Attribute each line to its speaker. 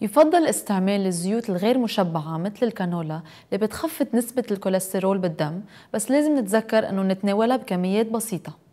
Speaker 1: يفضل استعمال الزيوت الغير مشبعة مثل الكانولا اللي بتخفض نسبة الكوليسترول بالدم بس لازم نتذكر أنه نتناولها بكميات بسيطة